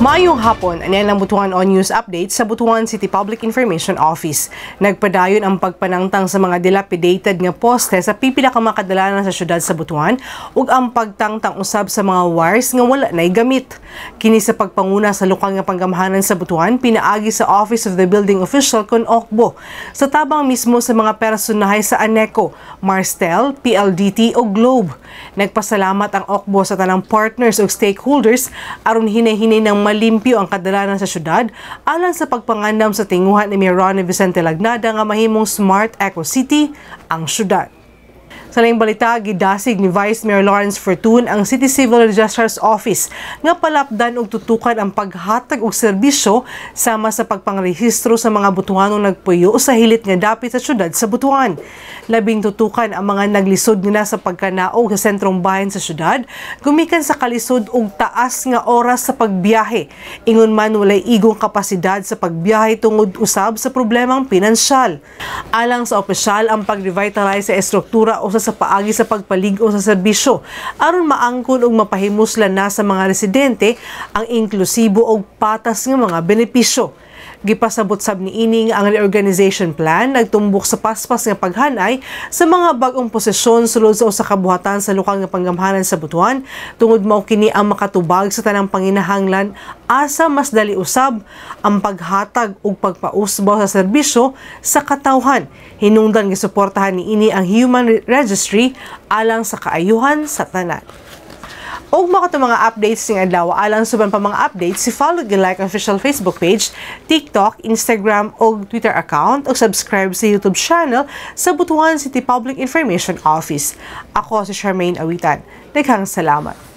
Mayong hapon, anyan ang Butuan On News Update sa Butuan City Public Information Office. Nagpadayon ang pagpanangtang sa mga dilapidated nga poste sa pipila ka makadalanan sa syudad sa Butuan ug ang pagtangtang usab sa mga wires nga wala nay gamit. Kini sa pagpanguna sa lokal nga panggamhanan sa Butuan pinaagi sa Office of the Building Official kon Okbo sa tabang mismo sa mga personahay sa Aneco, Marstel, PLDT o Globe. Nagpasalamat ang Okbo sa tanang partners o stakeholders aron hinahinay ng malimpyo ang kadalanan sa syudad alang sa pagpangandam sa tinguhan ni Mayor Ronnie Vicente Lagnada nga mahimong Smart Eco City ang syudad. Sa naing balita, gidasig ni Vice Mayor Lawrence Fortun ang City Civil Registrar's Office nga palapdan og tutukan ang paghatag og serbisyo sama sa pagpangrehistro sa mga butuhanong nagpuyo sa hilit nga dapit sa syudad sa butuhan. Labing tutukan ang mga naglisod nila sa pagkanaog sa sentrong bayan sa syudad, gumikan sa kalisod og taas nga oras sa pagbiyahe. Ingon man walay igong kapasidad sa pagbiyahe tungod usab sa problemang pinansyal. Alang sa opisyal, ang pag-revitalize sa estruktura o sa sa paagi sa pagpaligo sa serbisyo aron maangkon ug mapahimuslan na sa mga residente ang inklusibo og patas nga mga benepisyo Gipasabot sab ni niining ang reorganization plan nagtumbok sa paspas nga paghanay sa mga bagong posisyon sulod sa usa ka sa lokal nga panggamhanan sa Butuan tungod mao kini ang makatubag sa tanang panginahanglan asa mas dali usab ang paghatag ug pagpausbaw sa serbisyo sa katawhan hinungdan gisuportahan ni ini ang Human Registry alang sa kaayuhan sa tanan. Og mo kato mga updates ng adlaw alang suban pa mga updates, si follow gyud like official Facebook page, TikTok, Instagram og Twitter account og subscribe sa YouTube channel sa Butuan City Public Information Office. Ako si Charmaine Awitan. Daghang salamat.